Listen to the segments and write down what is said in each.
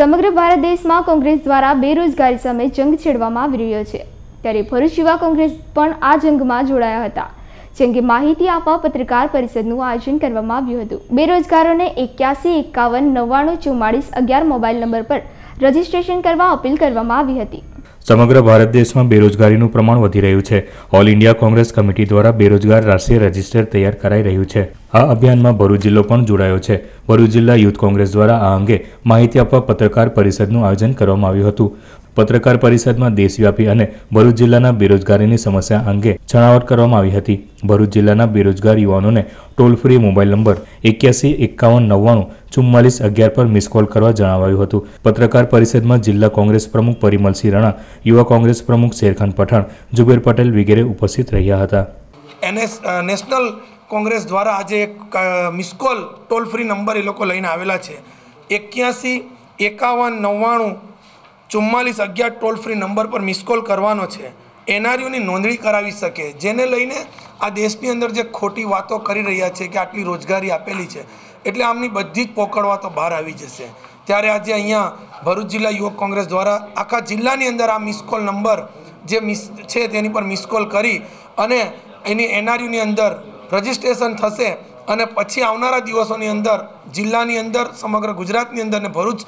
સમગ્ર ભારત દેશમાં કોંગ્રેસ દ્વારા બેરોજગારી સામે જંગ છેડવામાં આવી રહ્યો છે ત્યારે ભરૂચ યુવા કોંગ્રેસ પણ આ જંગમાં જોડાયા હતા જેંગે માહિતી આપવા પત્રકાર પરિષદનું આયોજન કરવામાં આવ્યું હતું બેરોજગારોને એક્યાસી એકાવન નવ્વાણું ચુમ્માળીસ અગિયાર મોબાઈલ નંબર પર રજીસ્ટ્રેશન કરવા અપીલ કરવામાં આવી હતી સમગ્ર ભારત દેશમાં બેરોજગારીનું પ્રમાણ વધી રહ્યું છે ઓલ ઇન્ડિયા કોંગ્રેસ કમિટી દ્વારા બેરોજગાર રાષ્ટ્રીય રજિસ્ટર તૈયાર કરાઈ રહ્યું છે આ અભિયાનમાં ભરૂચ જિલ્લો પણ જોડાયો છે ભરૂચ જિલ્લા યુથ કોંગ્રેસ દ્વારા આ અંગે માહિતી આપવા પત્રકાર પરિષદનું આયોજન કરવામાં આવ્યું હતું પત્રકાર પરિષદમાં દેશવ્યાપી અને ભરૂચ જિલ્લાના બેરોજગારીની સમસ્યા અંગે છણાવટ કરવામાં આવી હતી ભરૂચ જિલ્લાના બેરોજગાર યુવાનોને ટોલ ફ્રી મોબાઈલ નંબર એક્યાસી એકાવન નવ્વાણું ચુમ્માલીસ અગિયાર પર મિસ કોલ કરવા જણાવાયું હતું પત્રકાર પરિષદમાં જિલ્લા કોંગ્રેસ પ્રમુખ પરિમલસિંહ રાણા યુવા કોંગ્રેસ પ્રમુખ શેરખાન પઠાણ જુબેર પટેલ વગેરે ઉપસ્થિત રહ્યા હતા એનએસ નેશનલ કોંગ્રેસ દ્વારા આજે એક miss call toll free number એ લોકો લઈને આવેલા છે એક્યાસી એકાવન નવ્વાણું ચુમ્માલીસ અગિયાર ટોલ ફ્રી નંબર પર મિસકોલ કરવાનો છે એનઆરયુની નોંધણી કરાવી શકે જેને લઈને આ દેશની અંદર જે ખોટી વાતો કરી રહ્યા છે કે આટલી રોજગારી આપેલી છે એટલે આમની બધી જ પોકળવા તો બહાર આવી જશે ત્યારે આજે અહીંયા ભરૂચ જિલ્લા યુવક કોંગ્રેસ દ્વારા આખા જિલ્લાની અંદર આ મિસકોલ નંબર જે મિસ છે તેની પર મિસકોલ કરી અને એની એનઆરયુની અંદર રજિસ્ટ્રેશન થશે અને પછી આવનારા દિવસોની અંદર જિલ્લાની અંદર સમગ્ર ગુજરાતની અંદર ને ભરૂચ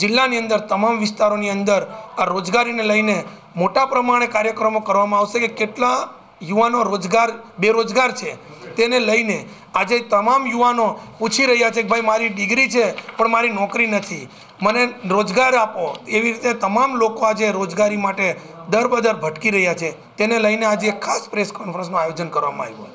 જિલ્લાની અંદર તમામ વિસ્તારોની અંદર આ રોજગારીને લઈને મોટા પ્રમાણે કાર્યક્રમો કરવામાં આવશે કે કેટલા યુવાનો રોજગાર બેરોજગાર છે તેને લઈને આજે તમામ યુવાનો પૂછી રહ્યા છે કે ભાઈ મારી ડિગ્રી છે પણ મારી નોકરી નથી મને રોજગાર આપો એવી રીતે તમામ લોકો આજે રોજગારી માટે દર બદર ભટકી રહ્યા છે તેને લઈને આજે એક ખાસ પ્રેસ કોન્ફરન્સનું આયોજન કરવામાં આવ્યું